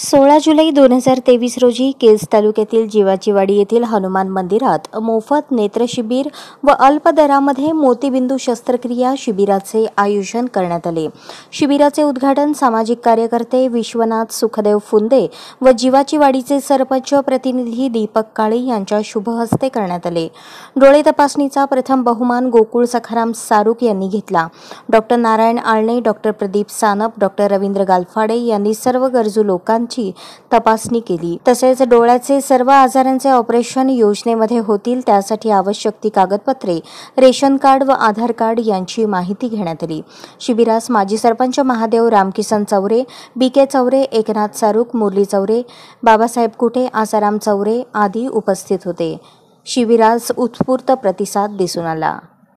सोळा जुलै दोन हजार तेवीस रोजी केज तालुक्यातील जीवाचीवाडी येथील हनुमान मंदिरात मोफत नेत्र शिबिर व अल्प दरामध्ये मोतीबिंदू शस्त्रक्रिया शिबिराचे आयोजन करण्यात आले शिबिराचे उद्घाटन सामाजिक कार्यकर्ते विश्वनाथ सुखदेव फुंदे व जिवाचीवाडीचे सरपंच प्रतिनिधी दीपक काळे यांच्या शुभहस्ते करण्यात आले डोळे तपासणीचा प्रथम बहुमान गोकुळ सखाराम सारुख यांनी घेतला doctor Narayan Alane doctor Pradeep Sanap doctor Ravindra Galphade यांनी सर्व गरजू लोकांना आजारांची तपासणी केली तसेच डोळ्याचे सर्व आजारांचे ऑपरेशन योजनेमध्ये होतील त्यासाठी आवश्यक ती कागदपत्रे रेशन कार्ड व आधार कार्ड यांची माहिती घेण्यात आली शिबिरास माजी सरपंच महादेव रामकिसन चौरे बी के चौरे एकनाथ सारुक मुरली चौरे बाबासाहेब कुठे आसाराम चौरे आदी उपस्थित होते शिबिरास उत्स्फूर्त प्रतिसाद दिसून आला